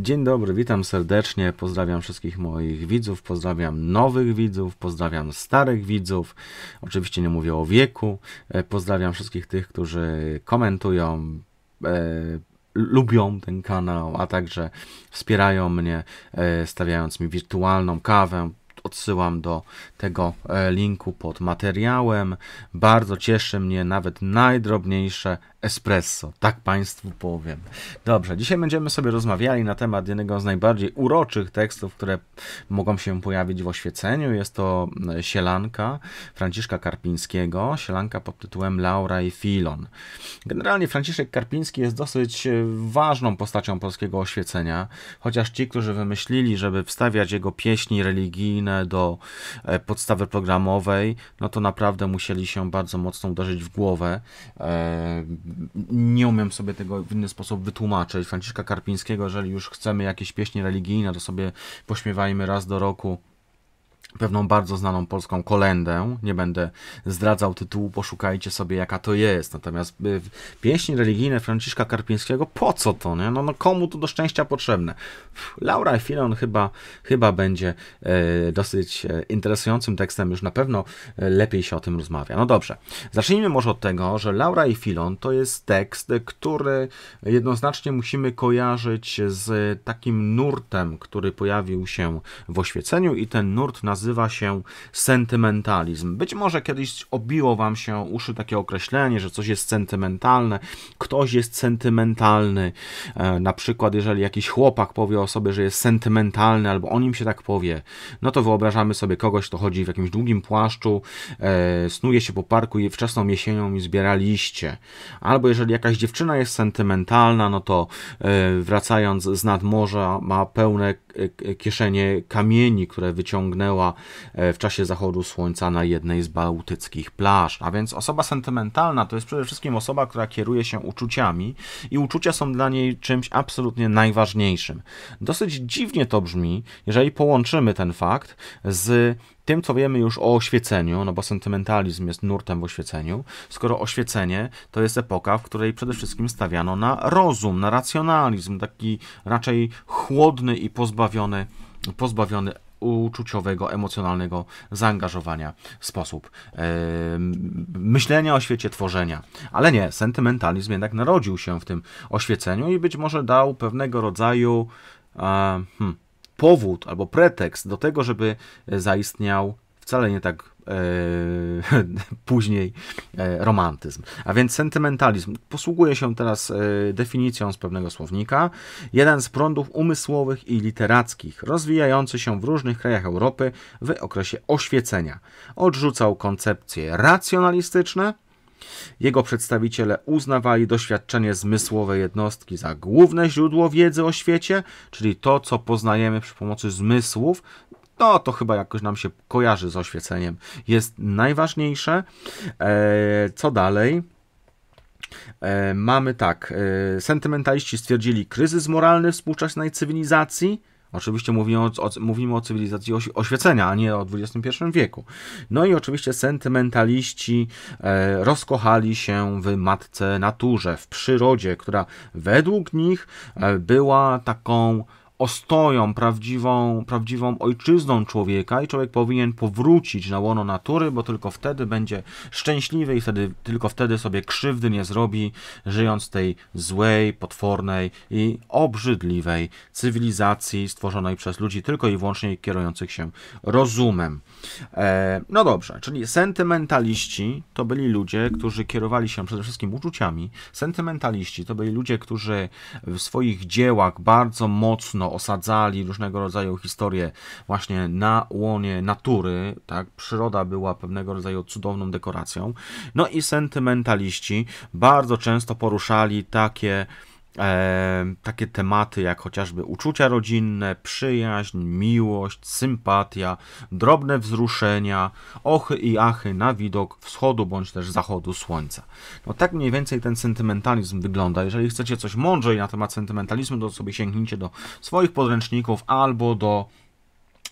Dzień dobry, witam serdecznie, pozdrawiam wszystkich moich widzów, pozdrawiam nowych widzów, pozdrawiam starych widzów, oczywiście nie mówię o wieku, e, pozdrawiam wszystkich tych, którzy komentują, e, lubią ten kanał, a także wspierają mnie, e, stawiając mi wirtualną kawę, odsyłam do tego e, linku pod materiałem. Bardzo cieszy mnie nawet najdrobniejsze espresso, tak Państwu powiem. Dobrze, dzisiaj będziemy sobie rozmawiali na temat jednego z najbardziej uroczych tekstów, które mogą się pojawić w oświeceniu. Jest to e, Sielanka Franciszka Karpińskiego, Sielanka pod tytułem Laura i Filon. Generalnie Franciszek Karpiński jest dosyć e, ważną postacią polskiego oświecenia, chociaż ci, którzy wymyślili, żeby wstawiać jego pieśni religijne do e, podstawy programowej, no to naprawdę musieli się bardzo mocno uderzyć w głowę. E, nie umiem sobie tego w inny sposób wytłumaczyć. Franciszka Karpińskiego, jeżeli już chcemy jakieś pieśni religijne, to sobie pośmiewajmy raz do roku pewną bardzo znaną polską kolendę. Nie będę zdradzał tytułu, poszukajcie sobie jaka to jest. Natomiast y, pieśni religijne Franciszka Karpińskiego, po co to? Nie? No, no komu tu do szczęścia potrzebne? Laura Filon chyba, chyba będzie e, dosyć e, interesującym tekstem, już na pewno e, lepiej się o tym rozmawia. No dobrze, zacznijmy może od tego, że Laura i Filon to jest tekst, który jednoznacznie musimy kojarzyć z takim nurtem, który pojawił się w oświeceniu i ten nurt nas nazywa się sentymentalizm. Być może kiedyś obiło wam się uszy takie określenie, że coś jest sentymentalne, ktoś jest sentymentalny. E, na przykład, jeżeli jakiś chłopak powie o sobie, że jest sentymentalny, albo o nim się tak powie, no to wyobrażamy sobie kogoś, kto chodzi w jakimś długim płaszczu, e, snuje się po parku i wczesną jesienią i zbiera liście. Albo jeżeli jakaś dziewczyna jest sentymentalna, no to e, wracając z nad morza ma pełne kieszenie kamieni, które wyciągnęła E, w czasie zachodu słońca na jednej z bałtyckich plaż. A więc osoba sentymentalna to jest przede wszystkim osoba, która kieruje się uczuciami i uczucia są dla niej czymś absolutnie najważniejszym. Dosyć dziwnie to brzmi, jeżeli połączymy ten fakt z tym, co wiemy już o oświeceniu, no bo sentymentalizm jest nurtem w oświeceniu, skoro oświecenie to jest epoka, w której przede wszystkim stawiano na rozum, na racjonalizm, taki raczej chłodny i pozbawiony, pozbawiony uczuciowego, emocjonalnego zaangażowania sposób myślenia o świecie, tworzenia. Ale nie, sentymentalizm jednak narodził się w tym oświeceniu i być może dał pewnego rodzaju hmm, powód albo pretekst do tego, żeby zaistniał wcale nie tak E, później e, romantyzm. A więc sentymentalizm posługuje się teraz e, definicją z pewnego słownika. Jeden z prądów umysłowych i literackich, rozwijający się w różnych krajach Europy w okresie oświecenia. Odrzucał koncepcje racjonalistyczne, jego przedstawiciele uznawali doświadczenie zmysłowe jednostki za główne źródło wiedzy o świecie, czyli to, co poznajemy przy pomocy zmysłów, no to chyba jakoś nam się kojarzy z oświeceniem. Jest najważniejsze. E, co dalej? E, mamy tak. E, sentymentaliści stwierdzili kryzys moralny współczesnej cywilizacji. Oczywiście mówimy o, o, mówimy o cywilizacji oś, oświecenia, a nie o XXI wieku. No i oczywiście sentymentaliści e, rozkochali się w matce naturze, w przyrodzie, która według nich e, była taką ostoją, prawdziwą, prawdziwą ojczyzną człowieka i człowiek powinien powrócić na łono natury, bo tylko wtedy będzie szczęśliwy i wtedy, tylko wtedy sobie krzywdy nie zrobi, żyjąc w tej złej, potwornej i obrzydliwej cywilizacji stworzonej przez ludzi tylko i wyłącznie kierujących się rozumem. E, no dobrze, czyli sentymentaliści to byli ludzie, którzy kierowali się przede wszystkim uczuciami. Sentymentaliści to byli ludzie, którzy w swoich dziełach bardzo mocno osadzali różnego rodzaju historie właśnie na łonie natury, tak, przyroda była pewnego rodzaju cudowną dekoracją, no i sentymentaliści bardzo często poruszali takie E, takie tematy jak chociażby uczucia rodzinne, przyjaźń, miłość, sympatia, drobne wzruszenia, ochy i achy na widok wschodu bądź też zachodu słońca. No tak mniej więcej ten sentymentalizm wygląda. Jeżeli chcecie coś mądrzej na temat sentymentalizmu, to sobie sięgnijcie do swoich podręczników albo do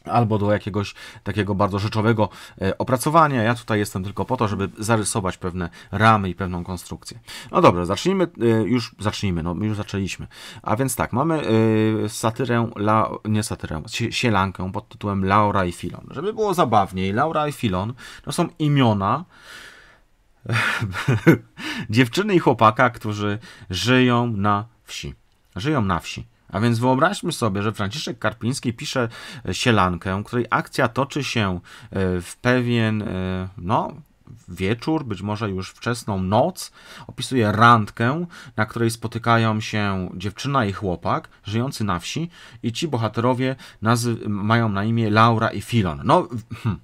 albo do jakiegoś takiego bardzo rzeczowego e, opracowania. Ja tutaj jestem tylko po to, żeby zarysować pewne ramy i pewną konstrukcję. No dobrze, zacznijmy, e, już zacznijmy, no już zaczęliśmy. A więc tak, mamy e, satyrę, la, nie satyrę, sielankę pod tytułem Laura i Filon. Żeby było zabawniej, Laura i Filon to są imiona dziewczyny i chłopaka, którzy żyją na wsi. Żyją na wsi. A więc wyobraźmy sobie, że Franciszek Karpiński pisze e, sielankę, której akcja toczy się e, w pewien, e, no, wieczór, być może już wczesną noc. Opisuje randkę, na której spotykają się dziewczyna i chłopak żyjący na wsi i ci bohaterowie mają na imię Laura i Filon. No, hm,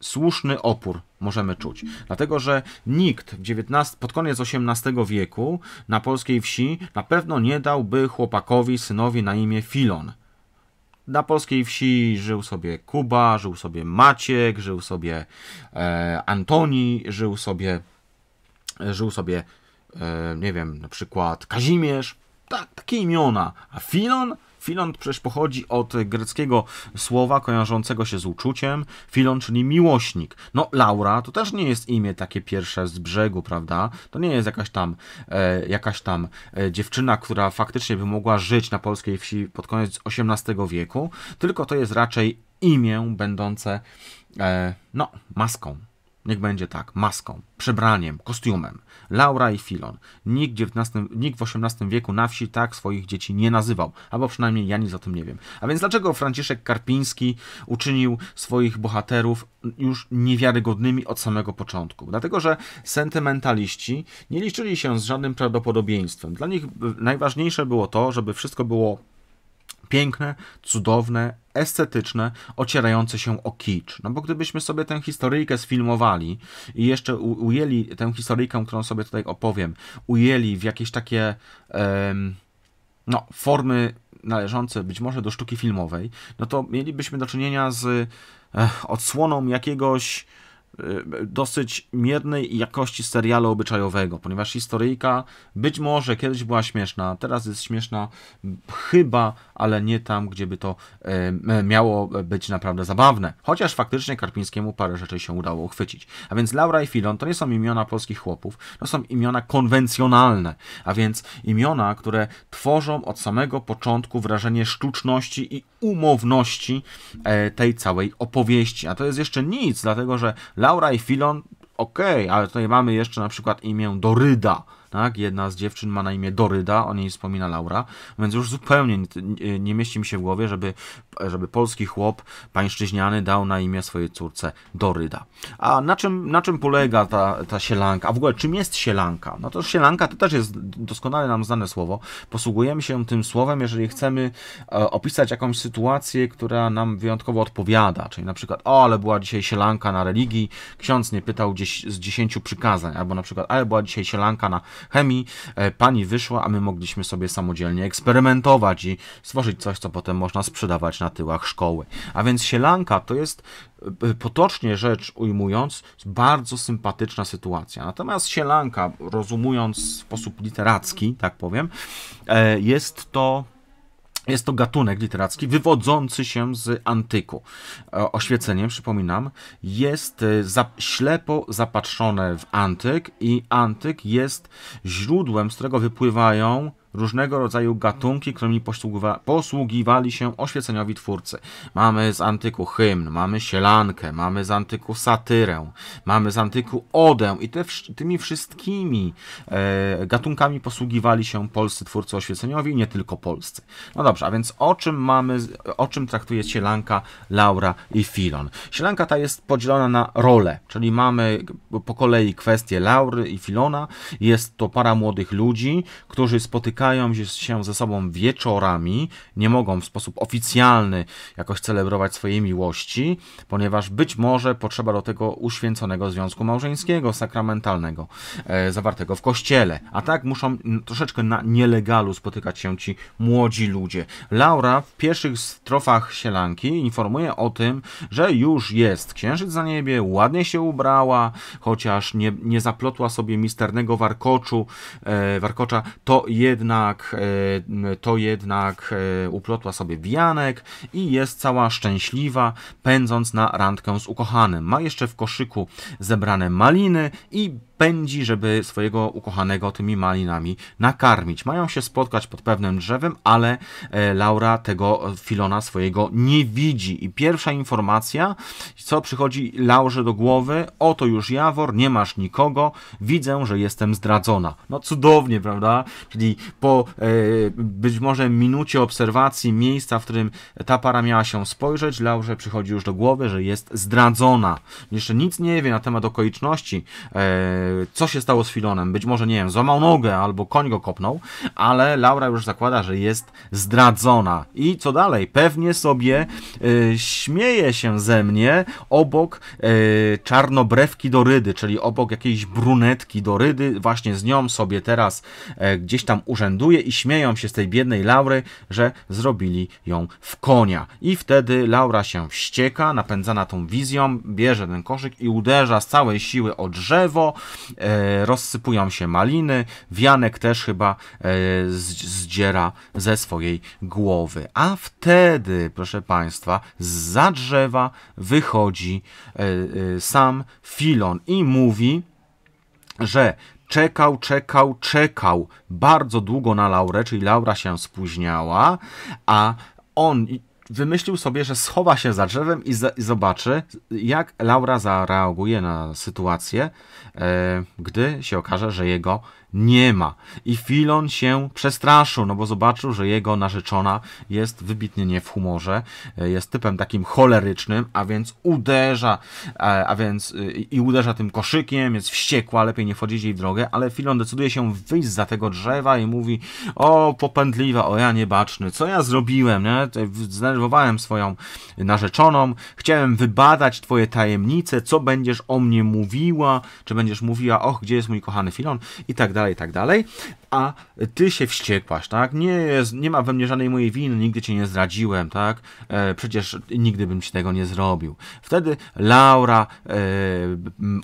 słuszny opór możemy czuć. Dlatego, że nikt w 19, pod koniec XVIII wieku na polskiej wsi na pewno nie dałby chłopakowi, synowi na imię Filon. Na polskiej wsi żył sobie Kuba, żył sobie Maciek, żył sobie e, Antoni, żył sobie, żył sobie e, nie wiem, na przykład Kazimierz. Tak, takie imiona. A Filon? Filon przecież pochodzi od greckiego słowa kojarzącego się z uczuciem. Filon, czyli miłośnik. No, Laura to też nie jest imię takie pierwsze z brzegu, prawda? To nie jest jakaś tam, e, jakaś tam e, dziewczyna, która faktycznie by mogła żyć na polskiej wsi pod koniec XVIII wieku, tylko to jest raczej imię będące, e, no, maską. Niech będzie tak, maską, przebraniem, kostiumem. Laura i Filon. Nikt, nikt w XVIII wieku na wsi tak swoich dzieci nie nazywał, albo przynajmniej ja nic o tym nie wiem. A więc dlaczego Franciszek Karpiński uczynił swoich bohaterów już niewiarygodnymi od samego początku? Dlatego, że sentymentaliści nie liczyli się z żadnym prawdopodobieństwem. Dla nich najważniejsze było to, żeby wszystko było piękne, cudowne, estetyczne, ocierające się o kicz. No bo gdybyśmy sobie tę historyjkę sfilmowali i jeszcze ujęli tę historyjkę, którą sobie tutaj opowiem, ujęli w jakieś takie um, no, formy należące być może do sztuki filmowej, no to mielibyśmy do czynienia z e, odsłoną jakiegoś Y, dosyć miernej jakości serialu obyczajowego, ponieważ historyjka być może kiedyś była śmieszna, teraz jest śmieszna chyba, ale nie tam, gdzie by to y, miało być naprawdę zabawne. Chociaż faktycznie Karpińskiemu parę rzeczy się udało uchwycić. A więc Laura i Filon to nie są imiona polskich chłopów, to są imiona konwencjonalne, a więc imiona, które tworzą od samego początku wrażenie sztuczności i umowności e, tej całej opowieści. A to jest jeszcze nic, dlatego że Laura i Filon, okej, okay, ale tutaj mamy jeszcze na przykład imię Doryda, tak? Jedna z dziewczyn ma na imię Doryda, o niej wspomina Laura, więc już zupełnie nie, nie mieści mi się w głowie, żeby, żeby polski chłop pańszczyźniany dał na imię swojej córce Doryda. A na czym, na czym polega ta, ta sielanka? A w ogóle czym jest sielanka? No to sielanka to też jest doskonale nam znane słowo. Posługujemy się tym słowem, jeżeli chcemy e, opisać jakąś sytuację, która nam wyjątkowo odpowiada, czyli na przykład, o, ale była dzisiaj sielanka na religii, ksiądz nie pytał gdzieś z dziesięciu przykazań, albo na przykład, ale była dzisiaj sielanka na chemii, e, pani wyszła, a my mogliśmy sobie samodzielnie eksperymentować i stworzyć coś, co potem można sprzedawać na tyłach szkoły. A więc sielanka to jest e, potocznie rzecz ujmując, bardzo sympatyczna sytuacja. Natomiast sielanka, rozumując w sposób literacki, tak powiem, e, jest to jest to gatunek literacki wywodzący się z antyku. E, Oświecenie, przypominam, jest e, za, ślepo zapatrzone w antyk i antyk jest źródłem, z którego wypływają różnego rodzaju gatunki, którymi posługiwa posługiwali się oświeceniowi twórcy. Mamy z antyku hymn, mamy sielankę, mamy z antyku satyrę, mamy z antyku odę i te, tymi wszystkimi e, gatunkami posługiwali się polscy twórcy oświeceniowi nie tylko polscy. No dobrze, a więc o czym mamy, o czym traktuje sielanka, Laura i Filon? Sielanka ta jest podzielona na role, czyli mamy po kolei kwestię Laury i Filona, jest to para młodych ludzi, którzy spotykają spotykają się ze sobą wieczorami, nie mogą w sposób oficjalny jakoś celebrować swojej miłości, ponieważ być może potrzeba do tego uświęconego związku małżeńskiego, sakramentalnego, e, zawartego w kościele. A tak muszą troszeczkę na nielegalu spotykać się ci młodzi ludzie. Laura w pierwszych strofach sielanki informuje o tym, że już jest księżyc za niebie, ładnie się ubrała, chociaż nie, nie zaplotła sobie misternego warkoczu, e, warkocza, to jednak jednak, e, to jednak e, uplotła sobie wianek i jest cała szczęśliwa, pędząc na randkę z ukochanym. Ma jeszcze w koszyku zebrane maliny i pędzi, żeby swojego ukochanego tymi malinami nakarmić. Mają się spotkać pod pewnym drzewem, ale e, Laura tego Filona swojego nie widzi. I pierwsza informacja, co przychodzi Laurze do głowy, oto już Jawor, nie masz nikogo, widzę, że jestem zdradzona. No cudownie, prawda? Czyli po e, być może minucie obserwacji miejsca, w którym ta para miała się spojrzeć, Laurze przychodzi już do głowy, że jest zdradzona. Jeszcze nic nie wie na temat okoliczności e, co się stało z Filonem. Być może, nie wiem, złamał nogę albo koń go kopnął, ale Laura już zakłada, że jest zdradzona. I co dalej? Pewnie sobie e, śmieje się ze mnie obok e, czarnobrewki czarnobrewki rydy czyli obok jakiejś brunetki do rydy Właśnie z nią sobie teraz e, gdzieś tam urzęduje i śmieją się z tej biednej Laury, że zrobili ją w konia. I wtedy Laura się wścieka, napędzana tą wizją, bierze ten koszyk i uderza z całej siły o drzewo, E, rozsypują się maliny, wianek też chyba e, zdziera ze swojej głowy. A wtedy, proszę Państwa, za drzewa wychodzi e, sam Filon i mówi, że czekał, czekał, czekał bardzo długo na Laurę, czyli Laura się spóźniała, a on wymyślił sobie, że schowa się za drzewem i, za, i zobaczy, jak Laura zareaguje na sytuację, e, gdy się okaże, że jego nie ma. I Filon się przestraszył, no bo zobaczył, że jego narzeczona jest wybitnie nie w humorze, e, jest typem takim cholerycznym, a więc uderza, e, a więc e, i uderza tym koszykiem, jest wściekła, lepiej nie wchodzić jej w drogę, ale Filon decyduje się wyjść za tego drzewa i mówi, o popędliwa, o ja niebaczny, co ja zrobiłem, nie? Zdenerwowałem swoją narzeczoną, chciałem wybadać twoje tajemnice, co będziesz o mnie mówiła, czy będziesz mówiła, och, gdzie jest mój kochany Filon i tak dalej tak dalej, i tak dalej a ty się wściekłaś, tak? Nie, jest, nie ma we mnie żadnej mojej winy, nigdy cię nie zdradziłem, tak? E, przecież nigdy bym ci tego nie zrobił. Wtedy Laura e,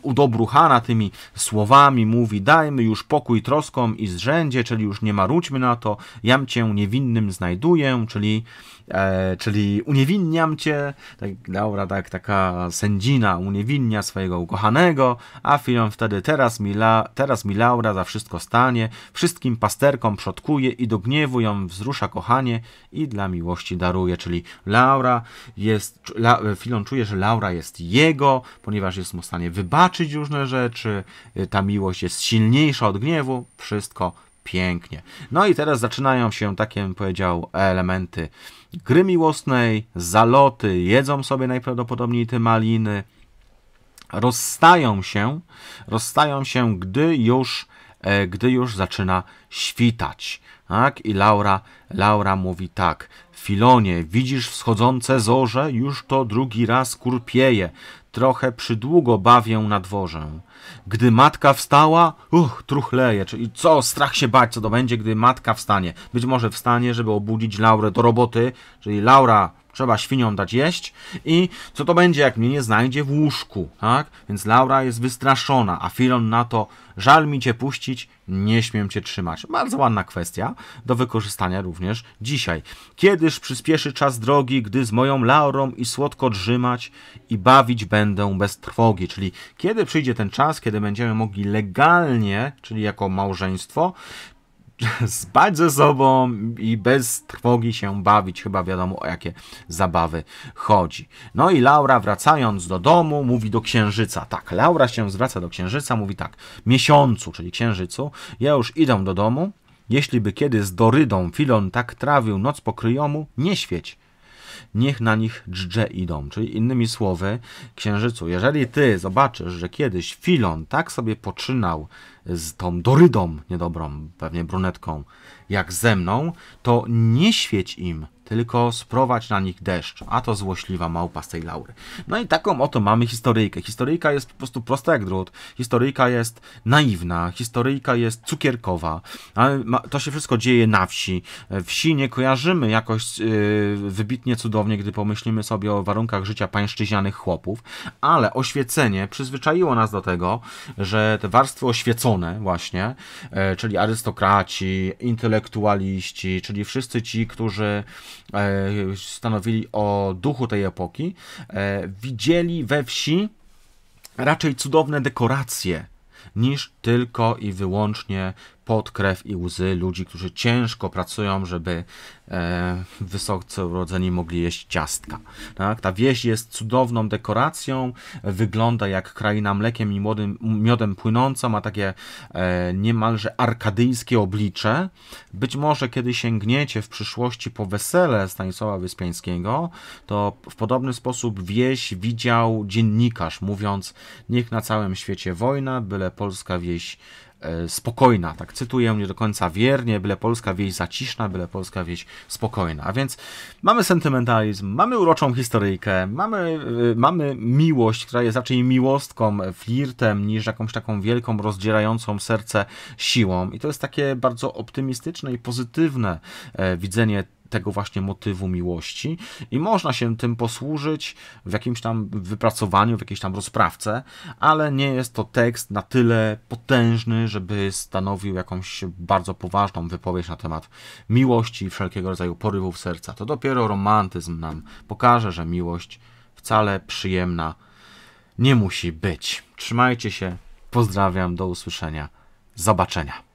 udobruchana tymi słowami mówi, dajmy już pokój troskom i zrzędzie, czyli już nie marudźmy na to, jam cię niewinnym znajduję, czyli, e, czyli uniewinniam cię, tak, Laura tak, taka sędzina uniewinnia swojego ukochanego, a film wtedy teraz mi, la, teraz mi Laura za wszystko stanie, wszystko wszystkim pasterkom przodkuje i do gniewu ją wzrusza kochanie i dla miłości daruje. Czyli Laura jest, La, Filon czuje, że Laura jest jego, ponieważ jest mu w stanie wybaczyć różne rzeczy, y, ta miłość jest silniejsza od gniewu, wszystko pięknie. No i teraz zaczynają się, tak jak powiedział, elementy gry miłosnej, zaloty, jedzą sobie najprawdopodobniej te maliny, rozstają się, rozstają się, gdy już E, gdy już zaczyna świtać. Tak? I Laura, Laura mówi tak. Filonie, widzisz wschodzące zorze? Już to drugi raz kurpieje. Trochę przydługo bawię na dworze. Gdy matka wstała, uch, truchleje. Czyli co, strach się bać, co to będzie, gdy matka wstanie. Być może wstanie, żeby obudzić Laurę do roboty. Czyli Laura, Trzeba świniom dać jeść i co to będzie, jak mnie nie znajdzie w łóżku, tak? Więc Laura jest wystraszona, a Filon na to żal mi cię puścić, nie śmiem cię trzymać. Bardzo ładna kwestia do wykorzystania również dzisiaj. Kiedyż przyspieszy czas drogi, gdy z moją Laurą i słodko drzymać i bawić będę bez trwogi, czyli kiedy przyjdzie ten czas, kiedy będziemy mogli legalnie, czyli jako małżeństwo, spać ze sobą i bez trwogi się bawić. Chyba wiadomo, o jakie zabawy chodzi. No i Laura, wracając do domu, mówi do księżyca. Tak, Laura się zwraca do księżyca, mówi tak, miesiącu, czyli księżycu, ja już idę do domu. Jeśli by kiedy z Dorydą Filon tak trawił noc pokryjomu, nie świeć niech na nich dżdże idą. Czyli innymi słowy, księżycu, jeżeli ty zobaczysz, że kiedyś Filon tak sobie poczynał z tą Dorydą niedobrą, pewnie brunetką, jak ze mną, to nie świeć im tylko sprowadź na nich deszcz, a to złośliwa małpa z tej laury. No i taką oto mamy historyjkę. Historyjka jest po prostu prosta jak drut, historyjka jest naiwna, historyjka jest cukierkowa, ale to się wszystko dzieje na wsi. Wsi nie kojarzymy jakoś yy, wybitnie cudownie, gdy pomyślimy sobie o warunkach życia pańszczyźnianych chłopów, ale oświecenie przyzwyczaiło nas do tego, że te warstwy oświecone właśnie, e, czyli arystokraci, intelektualiści, czyli wszyscy ci, którzy E, stanowili o duchu tej epoki, e, widzieli we wsi raczej cudowne dekoracje niż tylko i wyłącznie pod krew i łzy ludzi, którzy ciężko pracują, żeby e, wysoce urodzeni mogli jeść ciastka. Tak? Ta wieś jest cudowną dekoracją, wygląda jak kraina mlekiem i młodym, miodem płynąca, ma takie e, niemalże arkadyjskie oblicze. Być może kiedy sięgniecie w przyszłości po wesele Stanisława Wyspiańskiego, to w podobny sposób wieś widział dziennikarz, mówiąc niech na całym świecie wojna, byle polska wieś E, spokojna, tak cytuję, nie do końca wiernie, byle polska wieś zaciszna, byle polska wieś spokojna. A więc mamy sentymentalizm, mamy uroczą historyjkę, mamy, e, mamy miłość, która jest raczej miłostką, flirtem, niż jakąś taką wielką, rozdzierającą serce siłą. I to jest takie bardzo optymistyczne i pozytywne e, widzenie tego właśnie motywu miłości i można się tym posłużyć w jakimś tam wypracowaniu, w jakiejś tam rozprawce, ale nie jest to tekst na tyle potężny, żeby stanowił jakąś bardzo poważną wypowiedź na temat miłości i wszelkiego rodzaju porywów serca. To dopiero romantyzm nam pokaże, że miłość wcale przyjemna nie musi być. Trzymajcie się, pozdrawiam, do usłyszenia, zobaczenia.